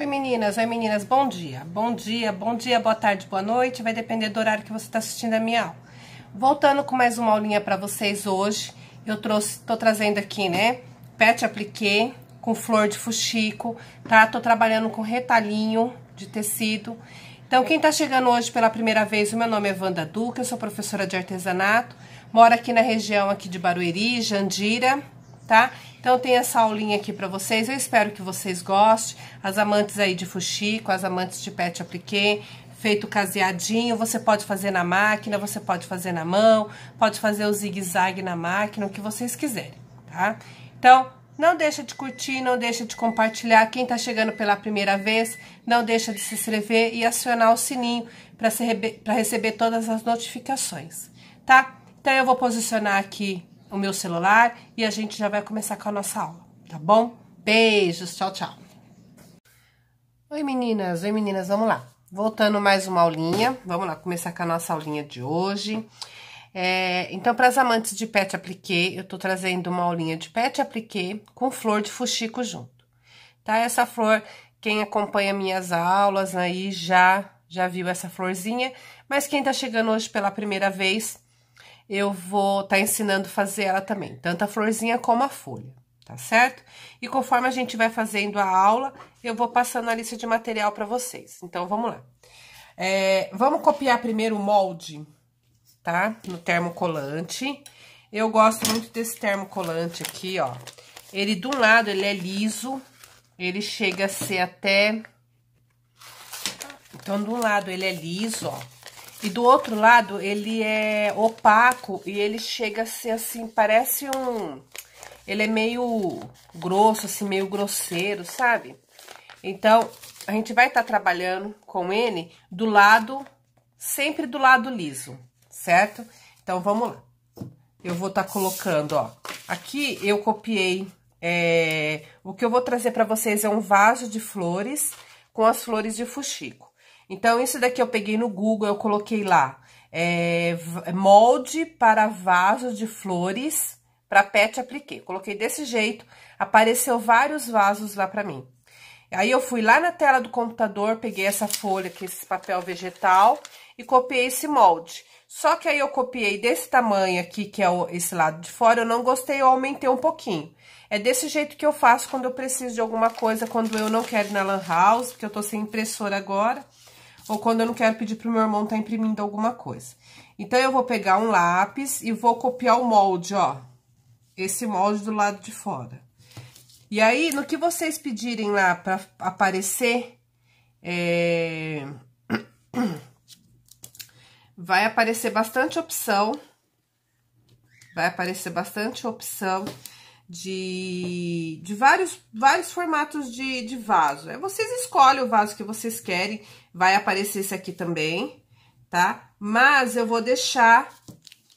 Oi meninas, oi meninas, bom dia. Bom dia, bom dia, boa tarde, boa noite, vai depender do horário que você está assistindo a minha aula. Voltando com mais uma aulinha para vocês hoje, eu trouxe, tô trazendo aqui, né, pet apliqué com flor de fuxico, tá? Tô trabalhando com retalhinho de tecido. Então, quem tá chegando hoje pela primeira vez, o meu nome é Wanda Duque, eu sou professora de artesanato, moro aqui na região aqui de Barueri, Jandira, tá? Então tem essa aulinha aqui para vocês. Eu espero que vocês gostem. As amantes aí de fuxico, as amantes de pet apliqué, feito caseadinho, você pode fazer na máquina, você pode fazer na mão, pode fazer o zigue-zague na máquina, o que vocês quiserem, tá? Então, não deixa de curtir, não deixa de compartilhar. Quem está chegando pela primeira vez, não deixa de se inscrever e acionar o sininho para receber todas as notificações, tá? Então, eu vou posicionar aqui o meu celular e a gente já vai começar com a nossa aula, tá bom? Beijos, tchau, tchau. Oi meninas, oi meninas, vamos lá. Voltando mais uma aulinha, vamos lá começar com a nossa aulinha de hoje. É, então, para as amantes de pet apliqué, eu estou trazendo uma aulinha de pet apliqué com flor de fuxico junto, tá? Essa flor, quem acompanha minhas aulas aí já já viu essa florzinha, mas quem está chegando hoje pela primeira vez, eu vou estar tá ensinando a fazer ela também, tanto a florzinha como a folha, tá certo? E conforme a gente vai fazendo a aula, eu vou passando a lista de material para vocês. Então, vamos lá. É, vamos copiar primeiro o molde, tá? No termocolante. Eu gosto muito desse termocolante aqui, ó. Ele, de um lado, ele é liso, ele chega a ser até... Então, de um lado ele é liso, ó e do outro lado, ele é opaco e ele chega a ser assim, parece um... Ele é meio grosso, assim, meio grosseiro, sabe? Então, a gente vai estar tá trabalhando com ele do lado, sempre do lado liso, certo? Então, vamos lá. Eu vou estar tá colocando, ó. Aqui eu copiei, é... o que eu vou trazer para vocês é um vaso de flores com as flores de fuxico. Então, isso daqui eu peguei no Google, eu coloquei lá. É, é molde para vaso de flores para pet apliquei. Coloquei desse jeito, apareceu vários vasos lá para mim. Aí eu fui lá na tela do computador, peguei essa folha aqui, esse papel vegetal e copiei esse molde. Só que aí eu copiei desse tamanho aqui, que é o, esse lado de fora, eu não gostei, eu aumentei um pouquinho. É desse jeito que eu faço quando eu preciso de alguma coisa, quando eu não quero ir na lan house, porque eu tô sem impressora agora ou quando eu não quero pedir pro meu irmão estar tá imprimindo alguma coisa. Então, eu vou pegar um lápis e vou copiar o molde, ó. Esse molde do lado de fora. E aí, no que vocês pedirem lá pra aparecer, é... vai aparecer bastante opção. Vai aparecer bastante opção de, de vários, vários formatos de, de vaso. É, vocês escolhem o vaso que vocês querem, vai aparecer esse aqui também, tá? Mas eu vou deixar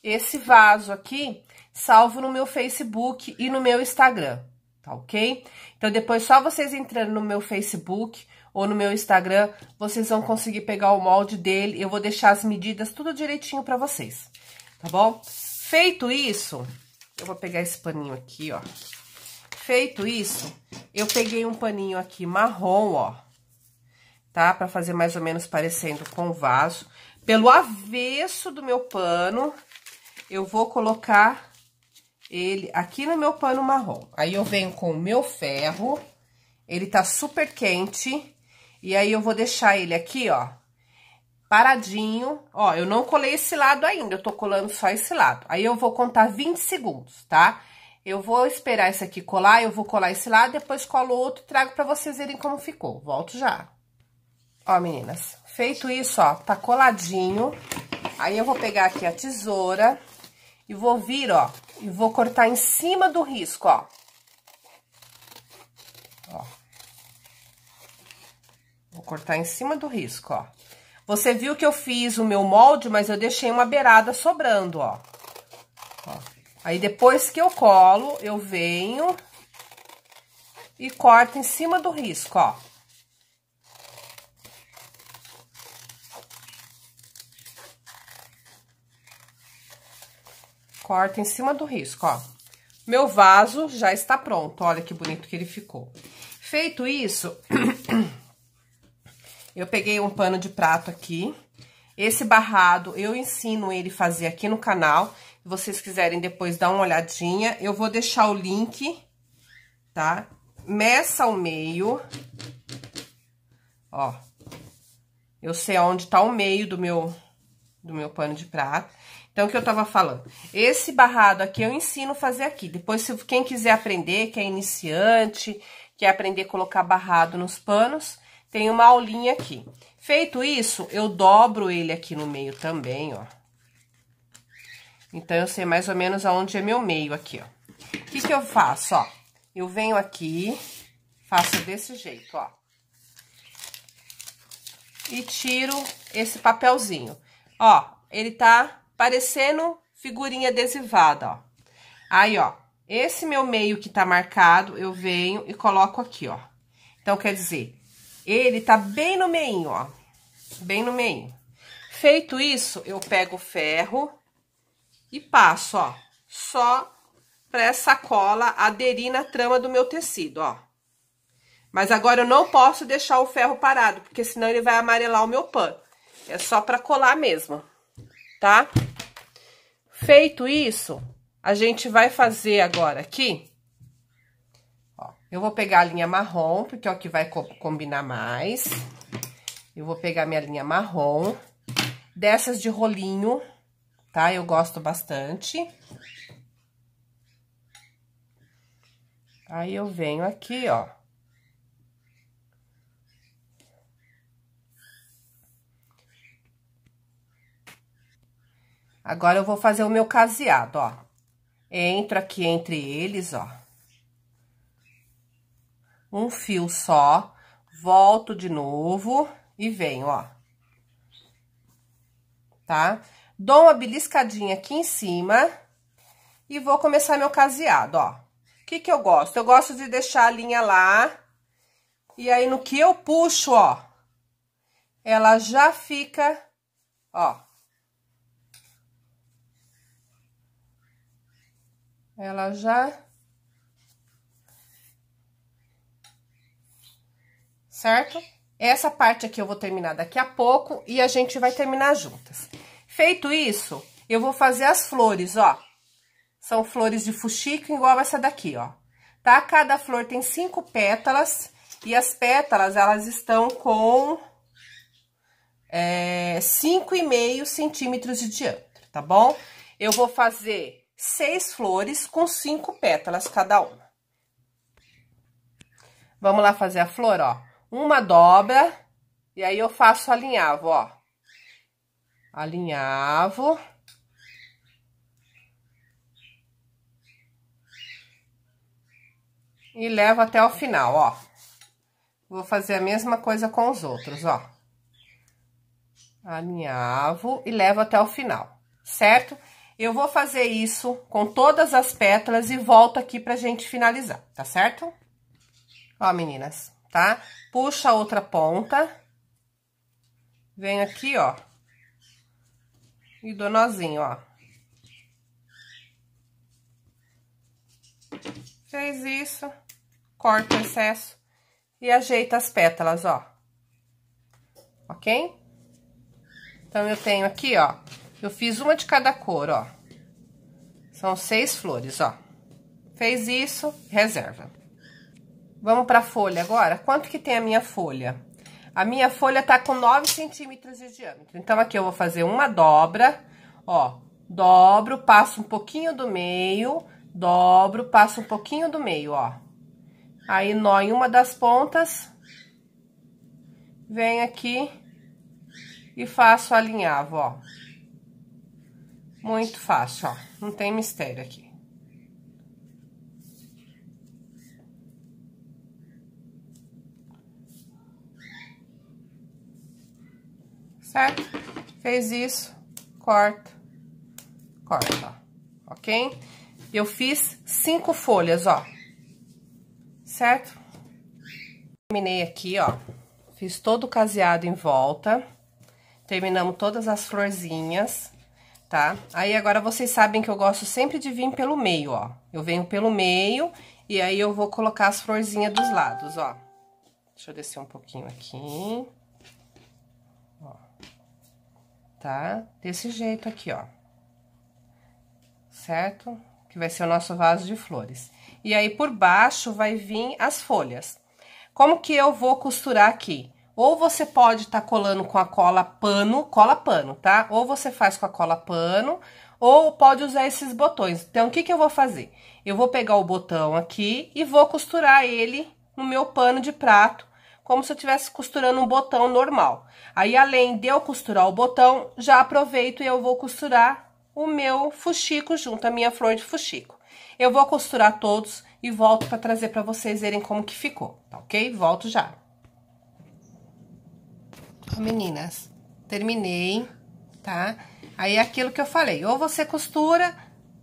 esse vaso aqui salvo no meu Facebook e no meu Instagram, tá ok? Então, depois só vocês entrando no meu Facebook ou no meu Instagram, vocês vão conseguir pegar o molde dele. Eu vou deixar as medidas tudo direitinho para vocês, tá bom? Feito isso, eu vou pegar esse paninho aqui, ó. Feito isso, eu peguei um paninho aqui marrom, ó, tá? Pra fazer mais ou menos parecendo com o vaso. Pelo avesso do meu pano, eu vou colocar ele aqui no meu pano marrom. Aí eu venho com o meu ferro, ele tá super quente, e aí eu vou deixar ele aqui, ó, paradinho. Ó, eu não colei esse lado ainda, eu tô colando só esse lado. Aí eu vou contar 20 segundos, tá? Eu vou esperar esse aqui colar, eu vou colar esse lado, depois colo outro e trago pra vocês verem como ficou. Volto já. Ó, meninas, feito isso, ó, tá coladinho. Aí eu vou pegar aqui a tesoura e vou vir, ó, e vou cortar em cima do risco, ó. Ó. Vou cortar em cima do risco, ó. Você viu que eu fiz o meu molde, mas eu deixei uma beirada sobrando, ó. ó. Aí, depois que eu colo, eu venho e corto em cima do risco, ó. Corta em cima do risco, ó. Meu vaso já está pronto, olha que bonito que ele ficou. Feito isso, Eu peguei um pano de prato aqui. Esse barrado, eu ensino ele fazer aqui no canal. Se vocês quiserem depois dar uma olhadinha, eu vou deixar o link, tá? Meça o meio. Ó. Eu sei onde tá o meio do meu, do meu pano de prato. Então, o que eu tava falando? Esse barrado aqui eu ensino fazer aqui. Depois, se quem quiser aprender, que é iniciante, quer aprender a colocar barrado nos panos, tem uma aulinha aqui. Feito isso, eu dobro ele aqui no meio também, ó. Então, eu sei mais ou menos aonde é meu meio aqui, ó. O que que eu faço, ó? Eu venho aqui, faço desse jeito, ó. E tiro esse papelzinho. Ó, ele tá parecendo figurinha adesivada, ó. Aí, ó, esse meu meio que tá marcado, eu venho e coloco aqui, ó. Então, quer dizer, ele tá bem no meio, ó. Bem no meio. Feito isso, eu pego o ferro e passo, ó. Só pra essa cola aderir na trama do meu tecido, ó. Mas agora eu não posso deixar o ferro parado, porque senão ele vai amarelar o meu pano. É só pra colar mesmo, tá? Feito isso, a gente vai fazer agora aqui eu vou pegar a linha marrom, porque é o que vai co combinar mais. Eu vou pegar minha linha marrom. Dessas de rolinho, tá? Eu gosto bastante. Aí eu venho aqui, ó. Agora eu vou fazer o meu caseado, ó. Entro aqui entre eles, ó um fio só, volto de novo e venho, ó. Tá? Dou uma beliscadinha aqui em cima e vou começar meu caseado, ó. O que que eu gosto? Eu gosto de deixar a linha lá e aí no que eu puxo, ó, ela já fica, ó. Ela já certo? Essa parte aqui eu vou terminar daqui a pouco e a gente vai terminar juntas. Feito isso, eu vou fazer as flores, ó. São flores de fuxico igual essa daqui, ó. Tá? Cada flor tem cinco pétalas e as pétalas, elas estão com é, cinco e meio centímetros de diâmetro, tá bom? Eu vou fazer seis flores com cinco pétalas cada uma. Vamos lá fazer a flor, ó uma dobra, e aí eu faço alinhavo, ó. Alinhavo. E levo até o final, ó. Vou fazer a mesma coisa com os outros, ó. Alinhavo e levo até o final, certo? Eu vou fazer isso com todas as pétalas e volto aqui pra gente finalizar, tá certo? Ó, meninas tá? Puxa a outra ponta, vem aqui, ó, e dou nozinho, ó. Fez isso, corta o excesso e ajeita as pétalas, ó. Ok? Então, eu tenho aqui, ó, eu fiz uma de cada cor, ó. São seis flores, ó. Fez isso, reserva. Vamos para a folha agora. Quanto que tem a minha folha? A minha folha tá com 9 centímetros de diâmetro. Então, aqui eu vou fazer uma dobra, ó, dobro, passo um pouquinho do meio, dobro, passo um pouquinho do meio, ó. Aí, nó em uma das pontas, venho aqui e faço alinhavo, ó. Muito fácil, ó. Não tem mistério aqui. certo? Fez isso, corta, corta, ó, ok? Eu fiz cinco folhas, ó, certo? Terminei aqui, ó, fiz todo o caseado em volta, terminamos todas as florzinhas, tá? Aí, agora, vocês sabem que eu gosto sempre de vir pelo meio, ó, eu venho pelo meio e aí eu vou colocar as florzinhas dos lados, ó. Deixa eu descer um pouquinho aqui tá? Desse jeito aqui, ó. Certo? Que vai ser o nosso vaso de flores. E aí, por baixo, vai vir as folhas. Como que eu vou costurar aqui? Ou você pode estar tá colando com a cola pano, cola pano, tá? Ou você faz com a cola pano, ou pode usar esses botões. Então, o que que eu vou fazer? Eu vou pegar o botão aqui e vou costurar ele no meu pano de prato como se eu estivesse costurando um botão normal. Aí, além de eu costurar o botão, já aproveito e eu vou costurar o meu fuxico junto à minha flor de fuxico. Eu vou costurar todos e volto para trazer para vocês verem como que ficou, tá ok? Volto já. Meninas, terminei, tá? Aí, aquilo que eu falei, ou você costura,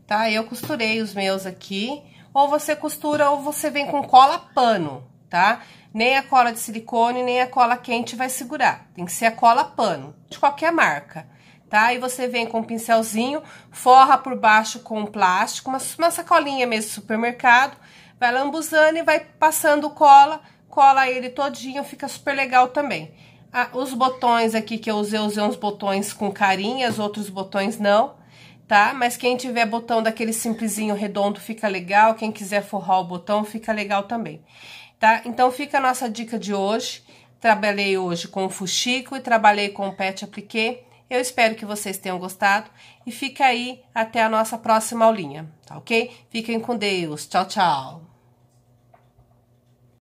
tá? Eu costurei os meus aqui, ou você costura ou você vem com cola pano, tá? nem a cola de silicone, nem a cola quente vai segurar. Tem que ser a cola pano, de qualquer marca, tá? E você vem com um pincelzinho, forra por baixo com um plástico, uma, uma sacolinha mesmo supermercado, vai lambuzando e vai passando cola, cola ele todinho, fica super legal também. Ah, os botões aqui que eu usei, usei uns botões com carinhas, outros botões não, tá? Mas quem tiver botão daquele simplesinho redondo fica legal, quem quiser forrar o botão fica legal também tá? Então fica a nossa dica de hoje. Trabalhei hoje com o fuxico e trabalhei com o pet appliqué. Eu espero que vocês tenham gostado e fica aí até a nossa próxima aulinha, tá ok? Fiquem com Deus. Tchau, tchau.